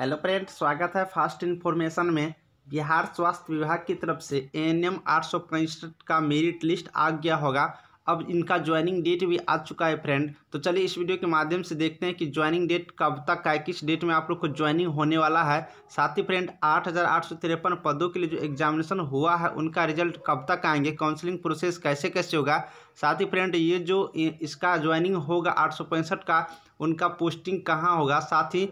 hello friend स्वागत है fast information में बिहार स्वास्थ्य विभाग की तरफ से एन एम आठ सौ पैंसठ का मेरिट लिस्ट आ गया होगा अब इनका ज्वाइनिंग डेट भी आ चुका है फ्रेंड तो चलिए इस वीडियो के माध्यम से देखते हैं कि ज्वाइनिंग डेट कब तक का है किस डेट में आप लोग को ज्वाइनिंग होने वाला है साथ ही फ्रेंड आठ पदों के लिए जो एग्जामिनेशन हुआ है उनका रिजल्ट कब तक आएंगे काउंसलिंग प्रोसेस कैसे कैसे होगा साथ ही फ्रेंड ये जो इसका ज्वाइनिंग होगा आठ का उनका पोस्टिंग कहाँ होगा साथ ही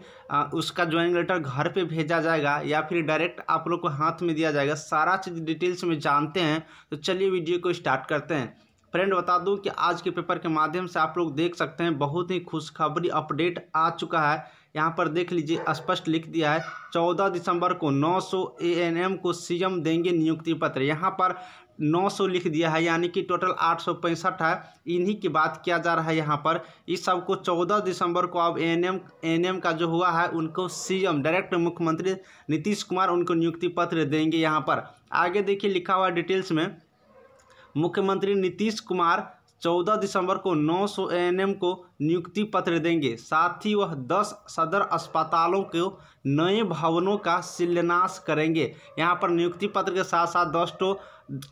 उसका ज्वाइनिंग लेटर घर पे भेजा जाएगा या फिर डायरेक्ट आप लोग को हाथ में दिया जाएगा सारा चीज़ डिटेल्स में जानते हैं तो चलिए वीडियो को स्टार्ट करते हैं फ्रेंड बता दूं कि आज के पेपर के माध्यम से आप लोग देख सकते हैं बहुत ही खुशखबरी अपडेट आ चुका है यहाँ पर देख लीजिए स्पष्ट लिख दिया है चौदह दिसंबर को नौ सौ एएनएम को सीएम देंगे नियुक्ति पत्र यहाँ पर 900 लिख दिया है यानी कि टोटल आठ है इन्हीं की बात किया जा रहा है यहाँ पर इस सब को चौदह दिसंबर को अब एएनएम एएनएम का जो हुआ है उनको सीएम डायरेक्ट मुख्यमंत्री नीतीश कुमार उनको नियुक्ति पत्र देंगे यहाँ पर आगे देखिए लिखा हुआ डिटेल्स में मुख्यमंत्री नीतीश कुमार 14 दिसंबर को 900 सौ को नियुक्ति पत्र देंगे साथ ही वह 10 सदर अस्पतालों के नए भवनों का शिलान्यास करेंगे यहाँ पर नियुक्ति पत्र के साथ साथ दस टो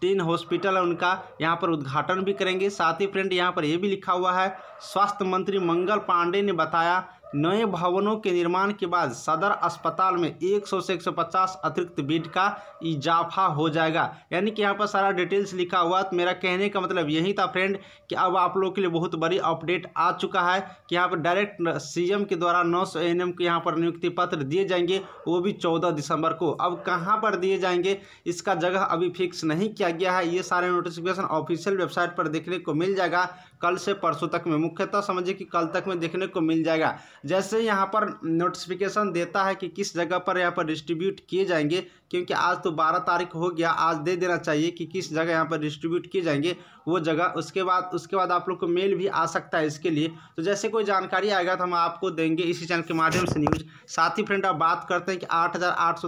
तीन हॉस्पिटल है उनका यहाँ पर उद्घाटन भी करेंगे साथ ही फ्रेंड यहाँ पर यह भी लिखा हुआ है स्वास्थ्य मंत्री मंगल पांडे ने बताया नए भवनों के निर्माण के बाद सदर अस्पताल में 100 से 150 अतिरिक्त बेड का इजाफा हो जाएगा यानी कि यहाँ पर सारा डिटेल्स लिखा हुआ तो मेरा कहने का मतलब यही था फ्रेंड कि अब आप लोगों के लिए बहुत बड़ी अपडेट आ चुका है कि यहाँ पर डायरेक्ट सीएम के द्वारा नौ सौ एन के यहाँ पर नियुक्ति पत्र दिए जाएंगे वो भी चौदह दिसंबर को अब कहाँ पर दिए जाएंगे इसका जगह अभी फिक्स नहीं किया गया है ये सारे नोटिफिकेशन ऑफिशियल वेबसाइट पर देखने को मिल जाएगा कल से परसों तक में मुख्यतः समझिए कि कल तक में देखने को मिल जाएगा जैसे यहाँ पर नोटिफिकेशन देता है कि किस जगह पर यहाँ पर डिस्ट्रीब्यूट किए जाएंगे क्योंकि आज तो बारह तारीख हो गया आज दे देना चाहिए कि किस जगह यहाँ पर डिस्ट्रीब्यूट किए जाएंगे वो जगह उसके बाद उसके बाद आप लोग को मेल भी आ सकता है इसके लिए तो जैसे कोई जानकारी आएगा तो हम आपको देंगे इसी चैनल के माध्यम से न्यूज़ साथ ही फ्रेंड आप बात करते हैं कि आठ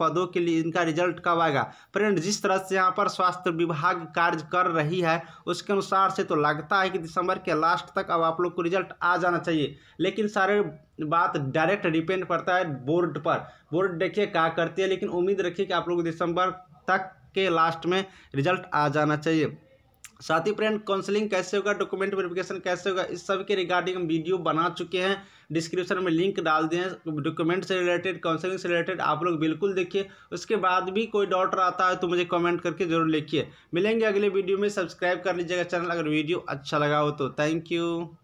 पदों के लिए इनका रिजल्ट कब आएगा फ्रेंड जिस तरह से यहाँ पर स्वास्थ्य विभाग कार्य कर रही है उसके अनुसार से तो लगता है कि दिसंबर के लास्ट तक अब आप लोग को रिजल्ट आ जाना चाहिए लेकिन सारे बात डायरेक्ट डिपेंड करता है बोर्ड पर बोर्ड देखिए क्या करती है लेकिन उम्मीद रखिए कि आप लोग दिसंबर तक के लास्ट में रिजल्ट आ जाना चाहिए साथ ही फ्रेंड काउंसलिंग कैसे होगा डॉक्यूमेंट वेरिफिकेशन कैसे होगा इस सब के रिगार्डिंग हम वीडियो बना चुके हैं डिस्क्रिप्शन में लिंक डाल दिए हैं डॉक्यूमेंट से रिलेटेड काउंसलिंग से रिलेटेड आप लोग बिल्कुल देखिए उसके बाद भी कोई डाउट आता है तो मुझे कमेंट करके जरूर लिखिए मिलेंगे अगले वीडियो में सब्सक्राइब कर लीजिएगा चैनल अगर वीडियो अच्छा लगा हो तो थैंक यू